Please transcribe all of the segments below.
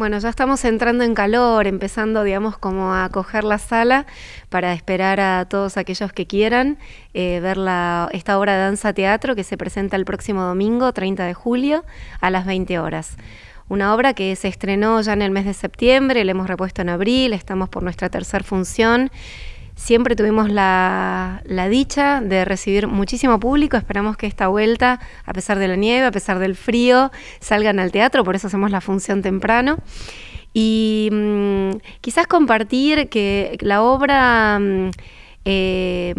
Bueno, ya estamos entrando en calor, empezando, digamos, como a coger la sala para esperar a todos aquellos que quieran eh, ver la, esta obra de danza teatro que se presenta el próximo domingo, 30 de julio, a las 20 horas. Una obra que se estrenó ya en el mes de septiembre, la hemos repuesto en abril, estamos por nuestra tercera función. Siempre tuvimos la, dicha de recibir muchísimo público. Esperamos que esta vuelta, a pesar de la nieve, a pesar del frío, salgan al teatro. Por eso hacemos la función temprano. Y mm, quizás compartir que la obra... Mm, eh,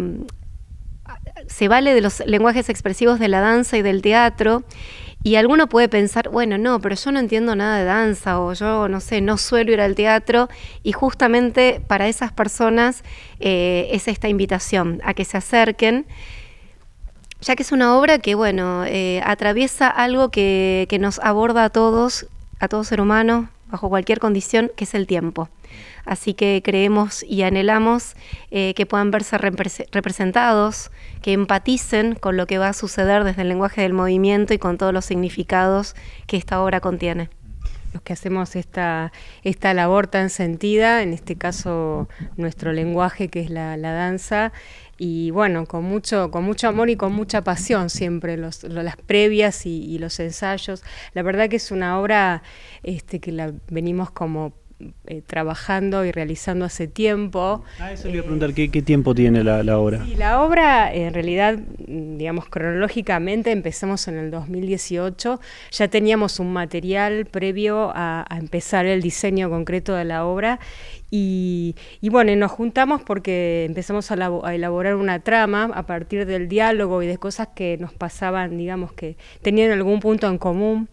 se vale de los lenguajes expresivos de la danza y del teatro y alguno puede pensar, bueno, no, pero yo no entiendo nada de danza o yo, no sé, no suelo ir al teatro. Y justamente para esas personas eh, es esta invitación a que se acerquen, ya que es una obra que, bueno, eh, atraviesa algo que, que nos aborda a todos, a todo ser humano, bajo cualquier condición, que es el tiempo. Así que creemos y anhelamos eh, que puedan verse representados, que empaticen con lo que va a suceder desde el lenguaje del movimiento y con todos los significados que esta obra contiene los que hacemos esta, esta labor tan sentida, en este caso nuestro lenguaje que es la, danza, y bueno, con mucho, con mucho amor y con mucha pasión siempre las previas y, los ensayos. La verdad que es una obra este, que la venimos como eh, trabajando y realizando hace tiempo. Ah, eso le a preguntar, eh, ¿qué, tiempo tiene la, obra? la obra en realidad, mm, digamos, cronológicamente empezamos en el 2018, ya teníamos un material previo a, empezar el diseño concreto de la obra y, bueno, nos juntamos porque empezamos a, elaborar una trama a partir del diálogo y de cosas que nos pasaban, digamos, que tenían algún punto en común.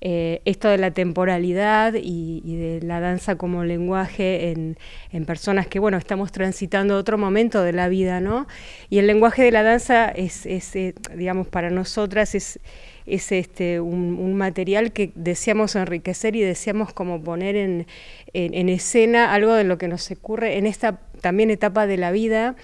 Eh, esto de la temporalidad y, de la danza como lenguaje en, personas que, bueno, estamos transitando otro momento de la vida, ¿no? Y el lenguaje de la danza es, eh, digamos, para nosotras es, este, un, material que deseamos enriquecer y deseamos como poner en escena algo de lo que nos ocurre en esta también etapa de la vida.